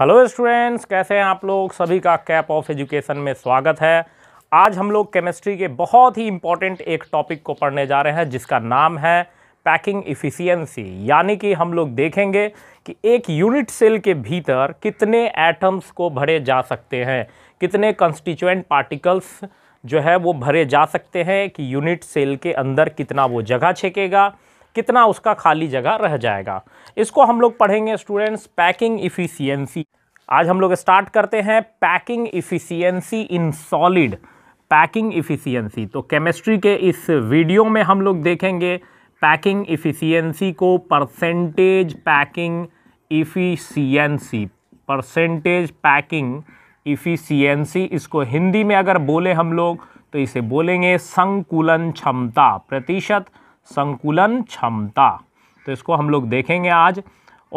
hello students कैसे हैं आप लोग सभी का कैप ऑफ एजुकेशन में स्वागत है आज हम लोग केमिस्ट्री के बहुत ही इंपॉर्टेंट एक टॉपिक को पढ़ने जा रहे हैं जिसका नाम है पैकिंग इफ़िशियंसी यानी कि हम लोग देखेंगे कि एक यूनिट सेल के भीतर कितने एटम्स को भरे जा सकते हैं कितने कंस्टिचुएंट पार्टिकल्स जो है वो भरे जा सकते हैं कि यूनिट सेल के अंदर कितना वो जगह छेकेगा कितना उसका खाली जगह रह जाएगा इसको हम लोग पढ़ेंगे स्टूडेंट्स पैकिंग इफ़िशियंसी आज हम लोग स्टार्ट करते हैं packing efficiency in solid packing efficiency तो केमिस्ट्री के इस वीडियो में हम लोग देखेंगे पैकिंग इफ़िशियंसी को percentage packing efficiency percentage packing efficiency इसको हिंदी में अगर बोले हम लोग तो इसे बोलेंगे संकुलन क्षमता प्रतिशत संकुलन क्षमता तो इसको हम लोग देखेंगे आज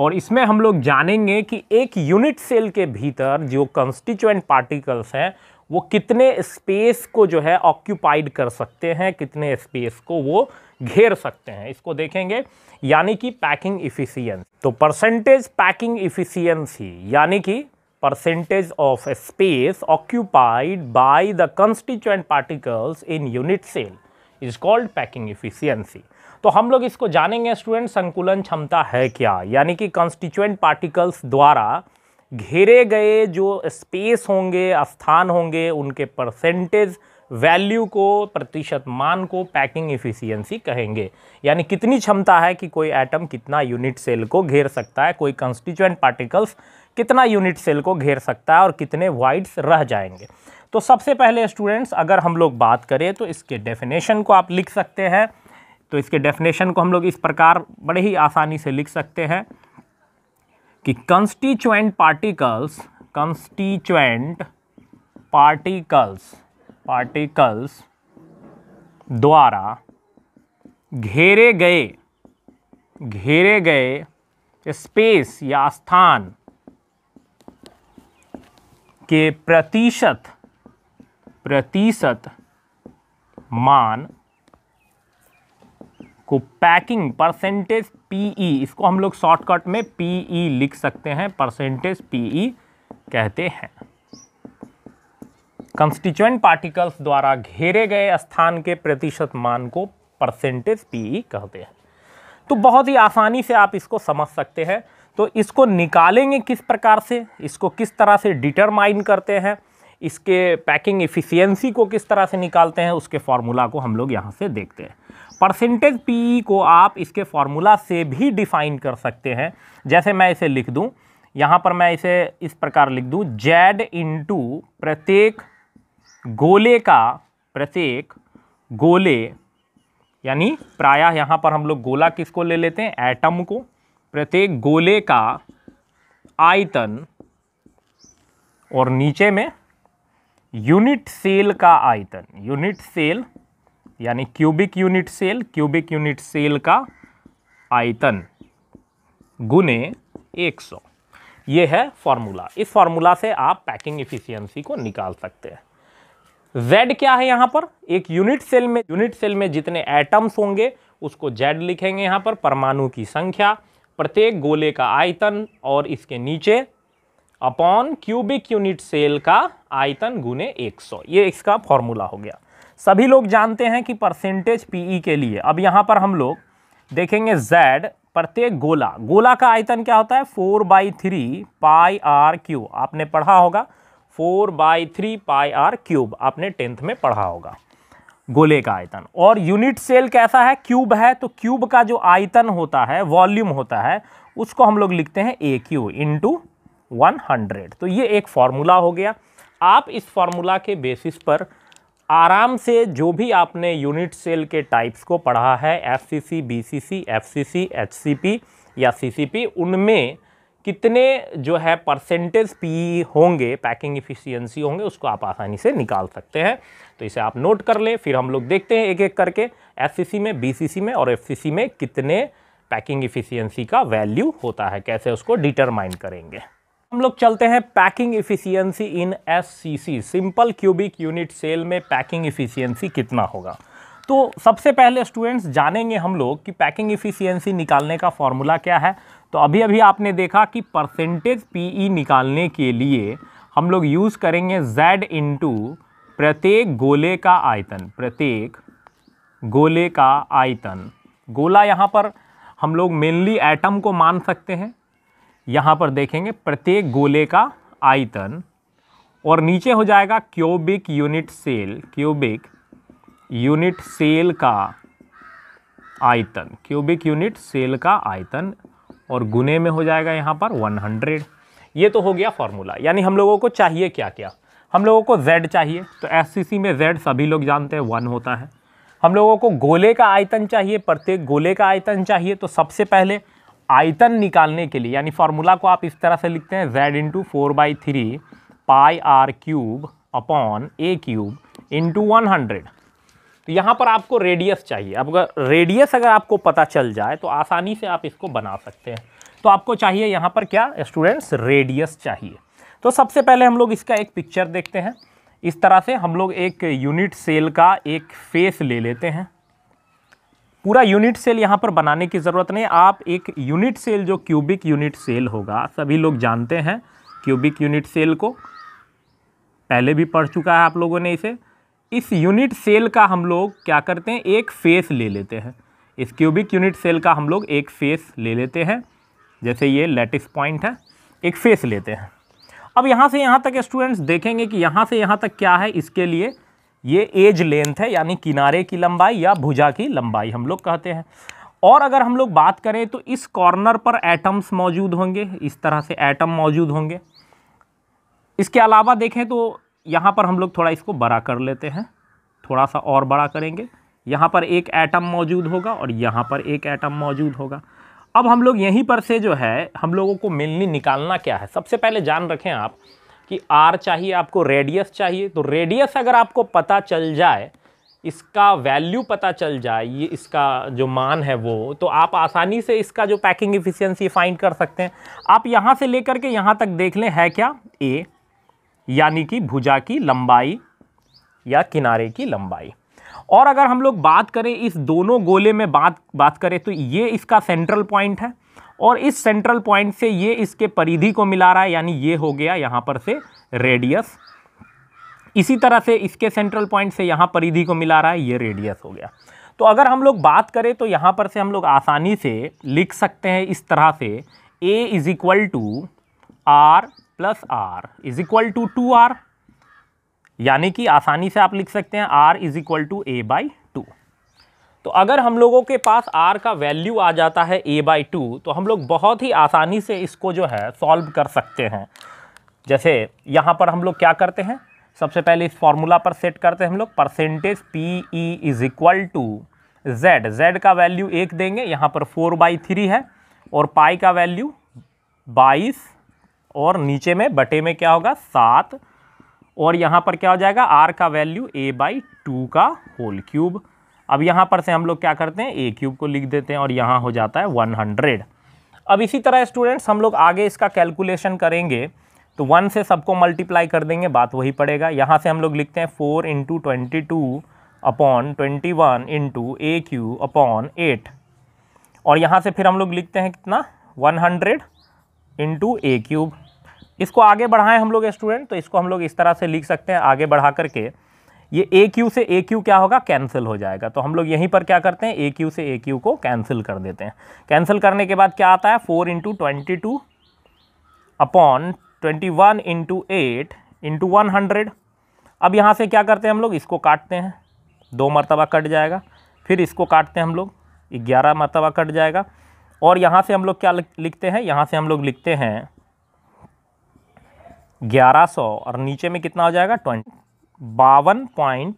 और इसमें हम लोग जानेंगे कि एक यूनिट सेल के भीतर जो कंस्टिट्यूएंट पार्टिकल्स हैं वो कितने स्पेस को जो है ऑक्यूपाइड कर सकते हैं कितने स्पेस को वो घेर सकते हैं इसको देखेंगे यानी कि पैकिंग इफिशियंस तो परसेंटेज पैकिंग इफिशियंसी यानी कि percentage of space occupied by the constituent particles in unit cell is called packing efficiency तो हम लोग इसको जानेंगे स्टूडेंट संकुलन क्षमता है क्या यानी कि कॉन्स्टिट्यूएंट पार्टिकल्स द्वारा घेरे गए जो स्पेस होंगे स्थान होंगे उनके परसेंटेज वैल्यू को प्रतिशत मान को पैकिंग इफिशियंसी कहेंगे यानी कितनी क्षमता है कि कोई एटम कितना यूनिट सेल को घेर सकता है कोई कंस्टिट्यूएंट पार्टिकल्स कितना यूनिट सेल को घेर सकता है और कितने वाइड्स रह जाएंगे तो सबसे पहले स्टूडेंट्स अगर हम लोग बात करें तो इसके डेफिनेशन को आप लिख सकते हैं तो इसके डेफिनेशन को हम लोग इस प्रकार बड़े ही आसानी से लिख सकते हैं कि constituent particles constituent particles particles द्वारा घेरे गए घेरे गए स्पेस या स्थान के प्रतिशत प्रतिशत मान को पैकिंग परसेंटेज पीई e, इसको हम लोग शॉर्टकट में पीई e लिख सकते हैं परसेंटेज पीई e कहते हैं कंस्टिट्यूएंट पार्टिकल्स द्वारा घेरे गए स्थान के प्रतिशत मान को परसेंटेज पीई कहते हैं तो बहुत ही आसानी से आप इसको समझ सकते हैं तो इसको निकालेंगे किस प्रकार से इसको किस तरह से डिटरमाइन करते हैं इसके पैकिंग इफ़िशियंसी को किस तरह से निकालते हैं उसके फार्मूला को हम लोग यहाँ से देखते हैं परसेंटेज पी e को आप इसके फार्मूला से भी डिफ़ाइन कर सकते हैं जैसे मैं इसे लिख दूँ यहाँ पर मैं इसे इस प्रकार लिख दूँ जेड इंटू प्रत्येक गोले का प्रत्येक गोले यानी प्रायः यहाँ पर हम लोग गोला किसको ले लेते हैं एटम को प्रत्येक गोले का आयतन और नीचे में यूनिट सेल का आयतन यूनिट सेल यानी cubic unit cell cubic unit cell का आयतन गुने 100 ये है फॉर्मूला इस फॉर्मूला से आप पैकिंग इफिशियंसी को निकाल सकते हैं Z क्या है यहाँ पर एक यूनिट सेल में यूनिट सेल में जितने एटम्स होंगे उसको Z लिखेंगे यहाँ पर परमाणु की संख्या प्रत्येक गोले का आयतन और इसके नीचे अपॉन क्यूबिक यूनिट सेल का आयतन गुने 100 ये इसका फॉर्मूला हो गया सभी लोग जानते हैं कि परसेंटेज पीई e के लिए अब यहाँ पर हम लोग देखेंगे जेड प्रत्येक गोला गोला का आयतन क्या होता है four by three pi r cube आपने पढ़ा होगा four by three pi r cube आपने टेंथ में पढ़ा होगा गोले का आयतन और यूनिट सेल कैसा है क्यूब है तो क्यूब का जो आयतन होता है वॉल्यूम होता है उसको हम लोग लिखते हैं ए क्यू इंटू 100 तो ये एक फार्मूला हो गया आप इस फार्मूला के बेसिस पर आराम से जो भी आपने यूनिट सेल के टाइप्स को पढ़ा है F C C B C C F C C H C P या सी सी पी उनमें कितने जो है परसेंटेज पी होंगे पैकिंग इफिशियंसी होंगे उसको आप आसानी से निकाल सकते हैं तो इसे आप नोट कर लें फिर हम लोग देखते हैं एक एक करके एफ में बी में और एफ में कितने पैकिंग इफिशियंसी का वैल्यू होता है कैसे उसको डिटरमाइन करेंगे हम लोग चलते हैं packing efficiency in SCC simple cubic unit cell में पैकिंग इफिशियंसी कितना होगा तो सबसे पहले स्टूडेंट्स जानेंगे हम लोग कि पैकिंग इफिशियंसी निकालने का फॉर्मूला क्या है तो अभी अभी आपने देखा कि परसेंटेज पीई e निकालने के लिए हम लोग यूज़ करेंगे जेड इंटू प्रत्येक गोले का आयतन प्रत्येक गोले का आयतन गोला यहाँ पर हम लोग मेनली एटम को मान सकते हैं यहाँ पर देखेंगे प्रत्येक गोले का आयतन और नीचे हो जाएगा cubic unit cell cubic unit cell का आयतन क्यूबिक यूनिट सेल का आयतन और गुने में हो जाएगा यहाँ पर 100 ये तो हो गया फॉर्मूला यानी हम लोगों को चाहिए क्या क्या हम लोगों को z चाहिए तो एस में z सभी लोग जानते हैं वन होता है हम लोगों को गोले का आयतन चाहिए प्रत्येक गोले का आयतन चाहिए तो सबसे पहले आयतन निकालने के लिए यानी फार्मूला को आप इस तरह से लिखते हैं Z into four by three pi r cube upon a cube into one hundred तो यहाँ पर आपको रेडियस चाहिए अब अगर रेडियस अगर आपको पता चल जाए तो आसानी से आप इसको बना सकते हैं तो आपको चाहिए यहाँ पर क्या स्टूडेंट्स रेडियस चाहिए तो सबसे पहले हम लोग इसका एक पिक्चर देखते हैं इस तरह से हम लोग एक यूनिट सेल का एक फेस ले लेते हैं पूरा यूनिट सेल यहाँ पर बनाने की ज़रूरत नहीं आप एक यूनिट सेल जो क्यूबिक यूनिट सेल होगा सभी लोग जानते हैं क्यूबिक यूनिट सेल को पहले भी पढ़ चुका है आप लोगों ने इसे इस यूनिट सेल का हम लोग क्या करते हैं एक फेस ले लेते हैं इस क्यूबिक यूनिट सेल का हम लोग एक फेस ले लेते हैं जैसे ये लेटिस पॉइंट है एक फेस लेते हैं अब यहाँ से यहाँ तक स्टूडेंट्स देखेंगे कि यहाँ से यहाँ तक क्या है इसके लिए ये एज लेंथ है यानी किनारे की लंबाई या भुजा की लंबाई हम लोग कहते हैं और अगर हम लोग बात करें तो इस कॉर्नर पर एटम्स मौजूद होंगे इस तरह से एटम मौजूद होंगे इसके अलावा देखें तो यहाँ पर हम लोग थोड़ा इसको बड़ा कर लेते हैं थोड़ा सा और बड़ा करेंगे यहाँ पर एक एटम मौजूद होगा और यहाँ पर एक एटम मौजूद होगा अब हम लोग यहीं पर से जो है हम लोगों को मिलनी निकालना क्या है सबसे पहले जान रखें आप कि आर चाहिए आपको रेडियस चाहिए तो रेडियस अगर आपको पता चल जाए इसका वैल्यू पता चल जाए ये इसका जो मान है वो तो आप आसानी से इसका जो पैकिंग इफिशियंसी फाइंड कर सकते हैं आप यहाँ से लेकर के यहाँ तक देख लें है क्या ए यानी कि भुजा की लंबाई या किनारे की लंबाई और अगर हम लोग बात करें इस दोनों गोले में बात बात करें तो ये इसका सेंट्रल पॉइंट है और इस सेंट्रल पॉइंट से ये इसके परिधि को मिला रहा है यानी ये हो गया यहाँ पर से रेडियस इसी तरह से इसके सेंट्रल पॉइंट से यहाँ परिधि को मिला रहा है ये रेडियस हो गया तो अगर हम लोग बात करें तो यहाँ पर से हम लोग आसानी से लिख सकते हैं इस तरह से a is equal to r plus r is equal to two r यानी कि आसानी से आप लिख सकते हैं r is equal to a by तो अगर हम लोगों के पास आर का वैल्यू आ जाता है ए बाई टू तो हम लोग बहुत ही आसानी से इसको जो है सॉल्व कर सकते हैं जैसे यहाँ पर हम लोग क्या करते हैं सबसे पहले इस फॉर्मूला पर सेट करते हैं हम लोग percentage P E is equal to Z Z का वैल्यू एक देंगे यहाँ पर फोर बाई थ्री है और पाई का वैल्यू बाईस और नीचे में बटे में क्या होगा सात और यहाँ पर क्या हो जाएगा आर का वैल्यू ए बाई टू का होल क्यूब अब यहाँ पर से हम लोग क्या करते हैं ए क्यूब को लिख देते हैं और यहाँ हो जाता है वन हंड्रेड अब इसी तरह स्टूडेंट्स हम लोग आगे इसका कैलकुलेशन करेंगे तो वन से सबको मल्टीप्लाई कर देंगे बात वही पड़ेगा यहाँ से हम लोग लिखते हैं four into twenty two upon twenty one into a cube upon eight और यहाँ से फिर हम लोग लिखते हैं कितना one hundred into a cube इसको आगे बढ़ाएं हम लोग स्टूडेंट तो इसको हम लोग इस तरह से लिख सकते हैं आगे बढ़ा करके ये ए क्यू से ए क्यू क्या होगा कैंसिल हो जाएगा तो हम लोग यहीं पर क्या करते हैं ए क्यू से ए क्यू को कैंसिल कर देते हैं कैंसिल करने के बाद क्या आता है four into twenty two upon twenty one into eight into one hundred अब यहाँ से क्या करते हैं हम लोग इसको काटते हैं दो मरतबा कट जाएगा फिर इसको काटते हैं हम लोग ग्यारह मरतबा कट जाएगा और यहाँ से हम लोग क्या लिखते हैं यहाँ से हम लोग लिखते हैं ग्यारह सौ और नीचे में कितना हो जाएगा ट्वेंटी बावन पॉइंट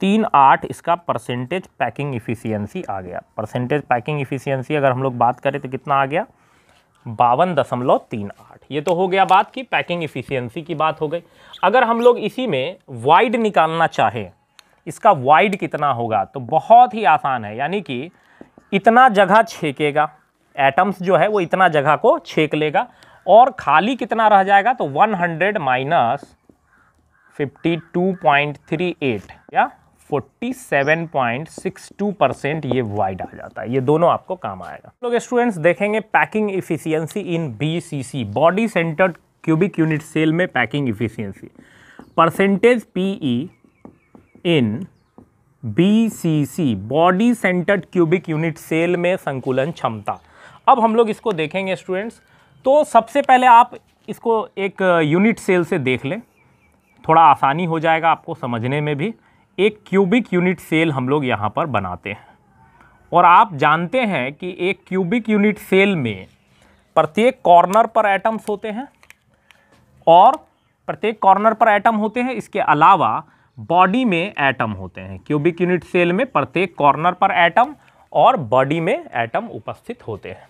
तीन आठ इसका परसेंटेज पैकिंग इफ़िशियंसी आ गया परसेंटेज पैकिंग इफ़िशियंसी अगर हम लोग बात करें तो कितना आ गया बावन दशमलव तीन आठ ये तो हो गया बात की पैकिंग इफ़िशियंसी की बात हो गई अगर हम लोग इसी में वाइड निकालना चाहें इसका वाइड कितना होगा तो बहुत ही आसान है यानी कि इतना जगह छेकेगा एटम्स जो है वो इतना जगह को छेक लेगा और खाली कितना रह जाएगा तो 100 हंड्रेड माइनस 52.38 या 47.62 परसेंट ये वाइड आ जाता है ये दोनों आपको काम आएगा लोग स्टूडेंट्स देखेंगे packing efficiency in BCC body centred cubic unit cell में packing efficiency percentage PE in BCC body centred cubic unit cell में संकुलन क्षमता अब हम लोग इसको देखेंगे स्टूडेंट्स तो सबसे पहले आप इसको एक यूनिट सेल से देख लें थोड़ा आसानी हो जाएगा आपको समझने में भी एक क्यूबिक यूनिट सेल हम लोग यहाँ पर बनाते हैं और आप जानते हैं कि एक क्यूबिक यूनिट सेल में प्रत्येक कॉर्नर पर एटम्स होते हैं और प्रत्येक कॉर्नर पर एटम होते हैं इसके अलावा बॉडी में एटम होते हैं क्यूबिक यूनिट सेल में प्रत्येक कॉर्नर पर एटम और बॉडी में एटम उपस्थित होते हैं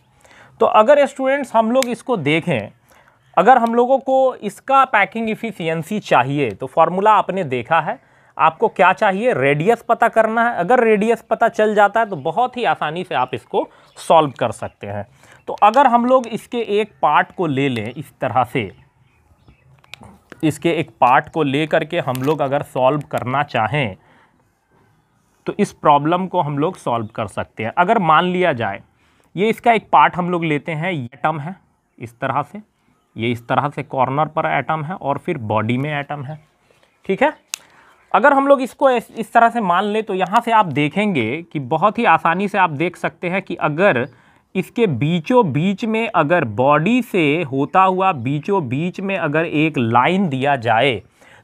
तो अगर स्टूडेंट्स हम लोग इसको देखें अगर हम लोगों को इसका पैकिंग इफ़िशियंसी चाहिए तो फार्मूला आपने देखा है आपको क्या चाहिए रेडियस पता करना है अगर रेडियस पता चल जाता है तो बहुत ही आसानी से आप इसको सॉल्व कर सकते हैं तो अगर हम लोग इसके एक पार्ट को ले लें इस तरह से इसके एक पार्ट को ले करके हम लोग अगर सॉल्व करना चाहें तो इस प्रॉब्लम को हम लोग सॉल्व कर सकते हैं अगर मान लिया जाए ये इसका एक पार्ट हम लोग लेते हैं एटम है इस तरह से ये इस तरह से कॉर्नर पर एटम है और फिर बॉडी में एटम है ठीक है अगर हम लोग इसको इस तरह से मान लें तो यहाँ से आप देखेंगे कि बहुत ही आसानी से आप देख सकते हैं कि अगर इसके बीचों बीच में अगर बॉडी से होता हुआ बीचों बीच में अगर एक लाइन दिया जाए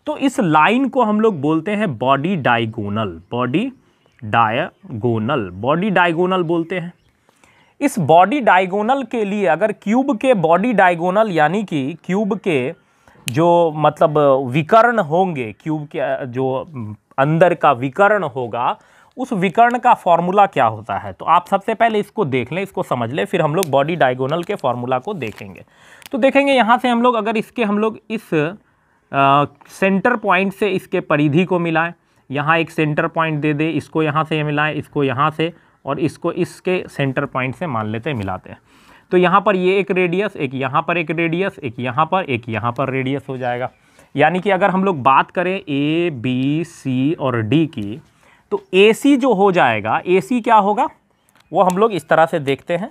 तो इस लाइन को हम लोग बोलते हैं body diagonal body diagonal body diagonal बोलते हैं इस बॉडी डायगोनल के लिए अगर क्यूब के बॉडी डायगोनल यानी कि क्यूब के जो मतलब विकर्ण होंगे क्यूब के जो अंदर का विकर्ण होगा उस विकर्ण का फॉर्मूला क्या होता है तो आप सबसे पहले इसको देख लें इसको समझ लें फिर हम लोग बॉडी डायगोनल के फॉर्मूला को देखेंगे तो देखेंगे यहाँ से हम लोग अगर इसके हम लोग इस सेंटर पॉइंट से इसके परिधि को मिलाएं यहाँ एक सेंटर पॉइंट दे दे इसको यहाँ से मिलाएं इसको यहाँ से और इसको इसके सेंटर पॉइंट से मान लेते हैं मिलाते हैं तो यहाँ पर ये एक रेडियस एक यहाँ पर एक रेडियस एक यहाँ पर एक यहाँ पर रेडियस हो जाएगा यानी कि अगर हम लोग बात करें ए बी सी और डी की तो ए सी जो हो जाएगा ए सी क्या होगा वो हम लोग इस तरह से देखते हैं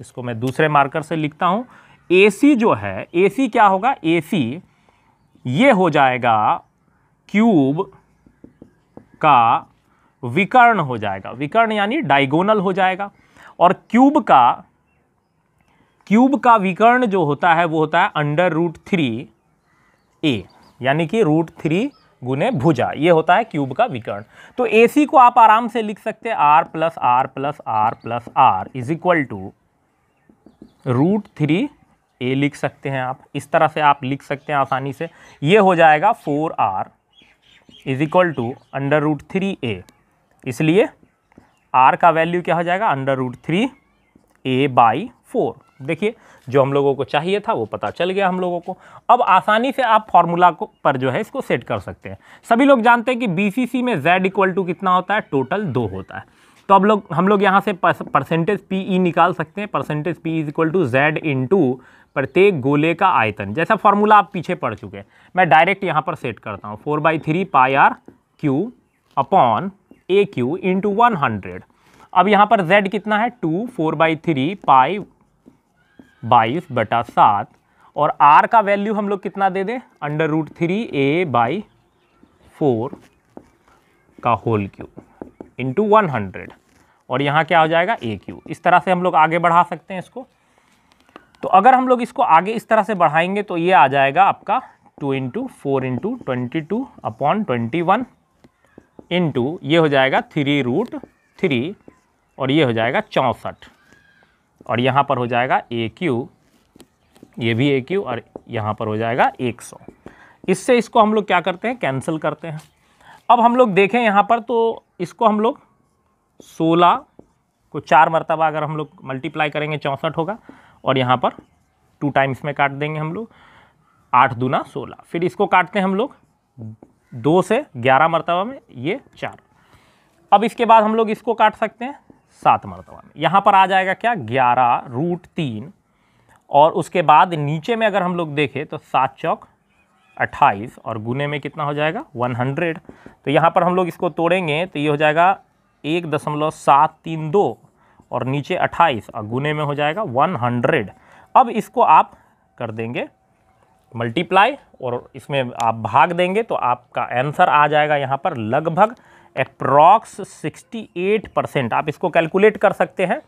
इसको मैं दूसरे मार्कर से लिखता हूँ ए सी जो है ए सी क्या होगा ए सी ये हो जाएगा क्यूब का विकर्ण हो जाएगा विकर्ण यानी डायगोनल हो जाएगा और क्यूब का क्यूब का विकर्ण जो होता है वो होता है अंडर रूट थ्री ए यानी कि रूट थ्री गुने भुजा ये होता है क्यूब का विकर्ण तो ए सी को आप आराम से लिख सकते हैं r plus r plus r plus r is equal to root three a लिख सकते हैं आप इस तरह से आप लिख सकते हैं आसानी से ये हो जाएगा four r is equal to under root three a इसलिए आर का वैल्यू क्या हो जाएगा under root three a by four देखिए जो हम लोगों को चाहिए था वो पता चल गया हम लोगों को अब आसानी से आप फॉर्मूला को पर जो है इसको सेट कर सकते हैं सभी लोग जानते हैं कि बीसीसी में जेड इक्वल टू कितना होता है टोटल दो होता है तो अब लोग हम लोग यहाँ से परसेंटेज पी ई निकाल सकते हैं percentage P is equal to Z into प्रत्येक गोले का आयतन जैसा फॉर्मूला आप पीछे पढ़ चुके हैं मैं डायरेक्ट यहाँ पर सेट करता हूँ four by three pi r cube upon a cube into one hundred अब यहाँ पर z कितना है two four by three pi बाईस बटा सात और r का वैल्यू हम लोग कितना दे दें under root three a by four का whole cube into one hundred और यहाँ क्या हो जाएगा ए क्यू इस तरह से हम लोग आगे बढ़ा सकते हैं इसको तो अगर हम लोग इसको आगे इस तरह से बढ़ाएंगे तो ये आ जाएगा आपका two into four into twenty two upon twenty one into ये हो जाएगा थ्री रूट थ्री और ये हो जाएगा चौंसठ और यहाँ पर हो जाएगा ए क्यू ये भी ए क्यू और यहाँ पर हो जाएगा एक सौ इससे इसको हम लोग क्या करते हैं कैंसिल करते हैं अब हम लोग देखें यहाँ पर तो इसको हम लोग सोलह को चार मरतबा अगर हम लोग मल्टीप्लाई करेंगे चौंसठ होगा और यहाँ पर टू टाइम्स में काट देंगे हम लोग आठ दूना सोलह फिर इसको काटते हैं हम लोग दो से ग्यारह मरतबा में ये चार अब इसके बाद हम लोग इसको काट सकते हैं सात मरतबा में यहाँ पर आ जाएगा क्या ग्यारह रूट तीन और उसके बाद नीचे में अगर हम लोग देखें तो सात चौक अट्ठाईस और गुने में कितना हो जाएगा वन हंड्रेड तो यहाँ पर हम लोग इसको तोड़ेंगे तो ये हो जाएगा एक दशमलव सात तीन दो और नीचे अट्ठाईस और गुने में हो जाएगा वन हंड्रेड अब इसको आप कर देंगे मल्टीप्लाई और इसमें आप भाग देंगे तो आपका आंसर आ जाएगा यहाँ पर लगभग अप्रॉक्स 68 परसेंट आप इसको कैलकुलेट कर सकते हैं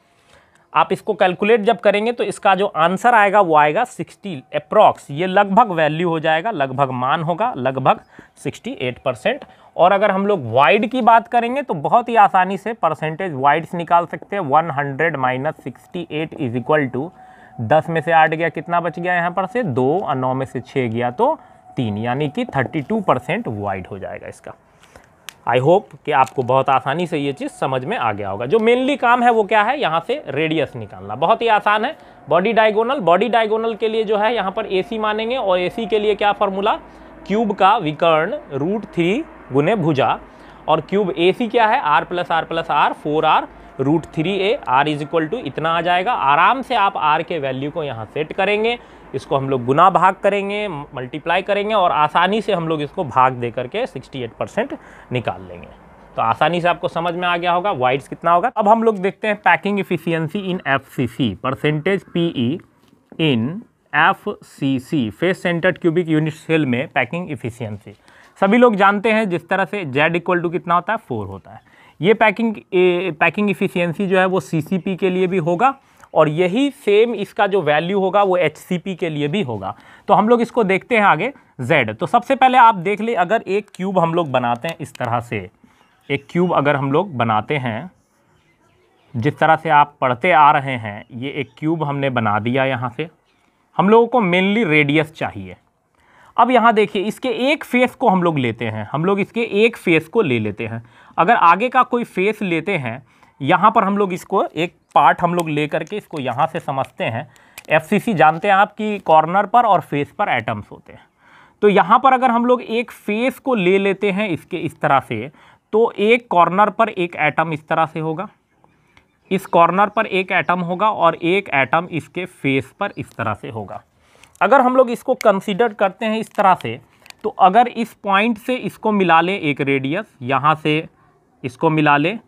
आप इसको कैलकुलेट जब करेंगे तो इसका जो आंसर आएगा वो आएगा 60 अप्रॉक्स ये लगभग वैल्यू हो जाएगा लगभग मान होगा लगभग 68 परसेंट और अगर हम लोग वाइड की बात करेंगे तो बहुत ही आसानी से परसेंटेज वाइड्स निकाल सकते हैं 100 hundred minus sixty is equal to दस में से आठ गया कितना बच गया यहाँ पर से दो और नौ में से छः गया तो तीन यानी कि थर्टी टू परसेंट वाइड हो जाएगा इसका आई होप कि आपको बहुत आसानी से ये चीज़ समझ में आ गया होगा जो मेनली काम है वो क्या है यहाँ से रेडियस निकालना बहुत ही आसान है बॉडी डायगोनल बॉडी डायगोनल के लिए जो है यहाँ पर ए मानेंगे और ए के लिए क्या फॉर्मूला क्यूब का विकर्ण रूट थ्री गुने भुजा और क्यूब ए क्या है r plus r plus r four r root three a r is equal to इतना आ जाएगा आराम से आप आर के वैल्यू को यहाँ सेट करेंगे इसको हम लोग गुना भाग करेंगे मल्टीप्लाई करेंगे और आसानी से हम लोग इसको भाग दे करके सिक्सटी एट परसेंट निकाल लेंगे तो आसानी से आपको समझ में आ गया होगा वाइड्स कितना होगा अब हम लोग देखते हैं packing efficiency in F C C percentage P E in F C C face centred cubic unit cell में पैकिंग इफिशियंसी सभी लोग जानते हैं जिस तरह से जेड इक्वल टू कितना होता है फोर होता है ये पैकिंग पैकिंग इफ़िशियंसी जो है वो सी के लिए भी होगा और यही सेम इसका जो वैल्यू होगा वो एच के लिए भी होगा तो हम लोग इसको देखते हैं आगे Z तो सबसे पहले आप देख ले अगर एक क्यूब हम लोग बनाते हैं इस तरह से एक क्यूब अगर हम लोग बनाते हैं जिस तरह से आप पढ़ते आ रहे हैं ये एक क्यूब हमने बना दिया यहाँ से हम लोगों को मेनली रेडियस चाहिए अब यहाँ देखिए इसके एक फेस को हम लोग लेते हैं हम लोग इसके एक फेस को ले लेते हैं अगर आगे का कोई फेस लेते हैं यहाँ पर हम लोग इसको एक पार्ट हम लोग ले करके इसको यहाँ से समझते हैं एफ जानते हैं आप कि कॉर्नर पर और फेस पर एटम्स होते हैं तो यहाँ पर अगर हम लोग एक फेस को ले लेते हैं इसके इस तरह से तो एक कॉर्नर पर एक एटम इस तरह से होगा इस कॉर्नर पर एक एटम होगा और एक एटम इसके फेस पर इस तरह से होगा अगर हम लोग इसको कंसिडर करते हैं इस तरह से तो अगर इस पॉइंट से इसको मिला लें एक रेडियस यहाँ से इसको मिला लें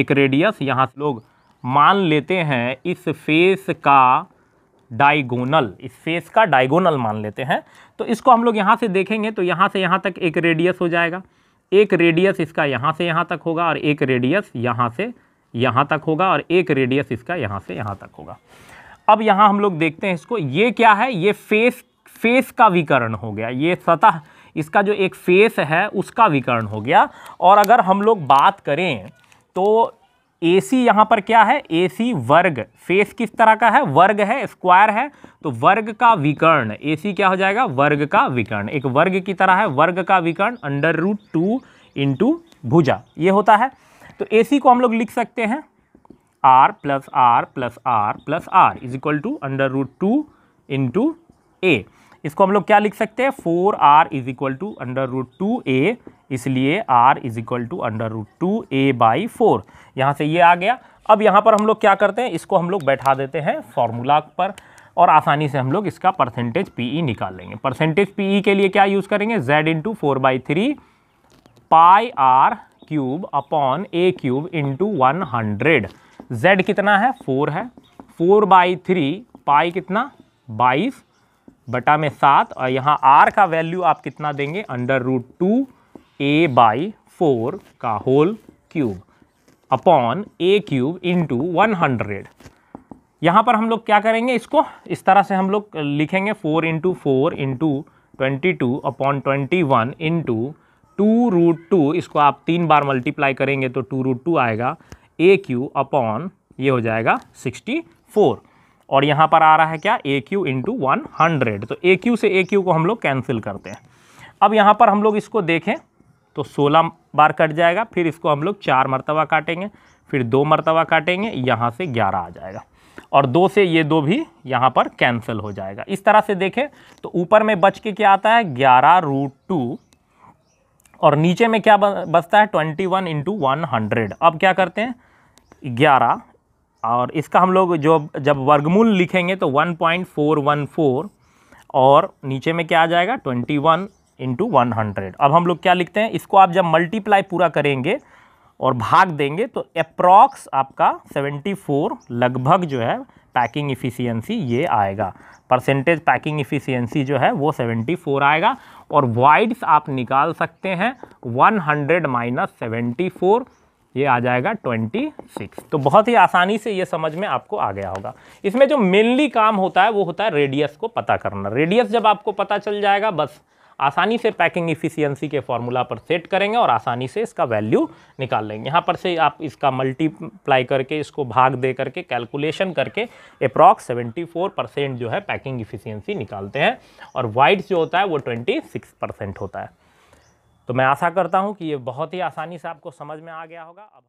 एक रेडियस यहाँ से लोग मान लेते हैं इस फेस का डाइगोनल इस फेस का डायगोनल मान लेते हैं तो इसको हम लोग यहाँ से देखेंगे तो यहाँ से यहाँ तक एक रेडियस हो जाएगा एक रेडियस इसका यहाँ से यहाँ तक होगा और एक रेडियस यहाँ से यहाँ तक होगा और एक रेडियस इसका यहाँ से यहाँ तक होगा अब यहाँ हम लोग देखते हैं इसको ये क्या है ये फेस फेस का विकर्ण हो गया ये सतह इसका जो एक फेस है उसका विकर्ण हो गया और अगर हम लोग बात करें तो ए सी यहाँ पर क्या है ए सी वर्ग फेस किस तरह का है वर्ग है स्क्वायर है तो वर्ग का विकर्ण ए सी क्या हो जाएगा वर्ग का विकर्ण एक वर्ग की तरह है वर्ग का विकर्ण अंडर रूट टू इंटू भुजा ये होता है तो ए सी को हम लोग लिख सकते हैं r plus r plus r plus r is equal to under root two into a इसको हम लोग क्या लिख सकते हैं four r is equal to under root two a इसलिए r is equal to under root two a by four यहाँ से ये आ गया अब यहाँ पर हम लोग क्या करते हैं इसको हम लोग बैठा देते हैं फॉर्मूला पर और आसानी से हम लोग इसका परसेंटेज पीई e निकाल लेंगे परसेंटेज पीई e के लिए क्या यूज़ करेंगे Z into four by three pi r cube upon a cube into one hundred z कितना है फोर है फोर बाई थ्री पाई कितना बाईस बटा में सात और यहाँ आर का वैल्यू आप कितना देंगे under root two a by four का whole cube upon a cube into one hundred यहाँ पर हम लोग क्या करेंगे इसको इस तरह से हम लोग लिखेंगे four into four into twenty two upon twenty one into two root two इसको आप तीन बार मल्टीप्लाई करेंगे तो टू रूट टू आएगा ए क्यू अपॉन ये हो जाएगा सिक्सटी फोर और यहाँ पर आ रहा है क्या a cube into one hundred तो ए क्यू से ए क्यू को हम लोग कैंसिल करते हैं अब यहाँ पर हम लोग इसको देखें तो सोलह बार कट जाएगा फिर इसको हम लोग चार मरतबा काटेंगे फिर दो मरतबा काटेंगे यहाँ से ग्यारह आ जाएगा और दो से ये दो भी यहाँ पर कैंसिल हो जाएगा इस तरह से देखें तो ऊपर में बच के क्या आता है ग्यारह रूट टू और नीचे में क्या बचता है twenty one into one hundred अब क्या करते हैं ग्यारह और इसका हम लोग जो जब वर्गमूल लिखेंगे तो one one point four four और नीचे में क्या आ जाएगा twenty one into one hundred अब हम लोग क्या लिखते हैं इसको आप जब मल्टीप्लाई पूरा करेंगे और भाग देंगे तो अप्रॉक्स आपका सेवेंटी फ़ोर लगभग जो है पैकिंग इफ़िशियंसी ये आएगा परसेंटेज पैकिंग इफ़िशियंसी जो है वो सेवेंटी फोर आएगा और वाइड्स आप निकाल सकते हैं one hundred minus seventy four ये आ जाएगा 26 तो बहुत ही आसानी से ये समझ में आपको आ गया होगा इसमें जो मेनली काम होता है वो होता है रेडियस को पता करना रेडियस जब आपको पता चल जाएगा बस आसानी से पैकिंग इफिशियंसी के फॉर्मूला पर सेट करेंगे और आसानी से इसका वैल्यू निकाल लेंगे यहाँ पर से आप इसका मल्टीप्लाई करके इसको भाग दे करके कैलकुलेशन करके अप्रॉक्स 74 परसेंट जो है पैकिंग इफिशियंसी निकालते हैं और वाइट जो होता है वो 26 परसेंट होता है तो मैं आशा करता हूँ कि ये बहुत ही आसानी से आपको समझ में आ गया होगा अब